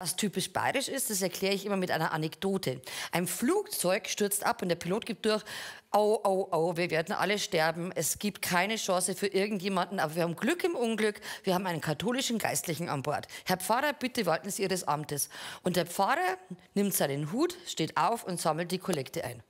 Was typisch bayerisch ist, das erkläre ich immer mit einer Anekdote. Ein Flugzeug stürzt ab und der Pilot gibt durch, au, au, au, wir werden alle sterben, es gibt keine Chance für irgendjemanden, aber wir haben Glück im Unglück, wir haben einen katholischen Geistlichen an Bord. Herr Pfarrer, bitte walten Sie Ihres Amtes. Und der Pfarrer nimmt seinen Hut, steht auf und sammelt die Kollekte ein.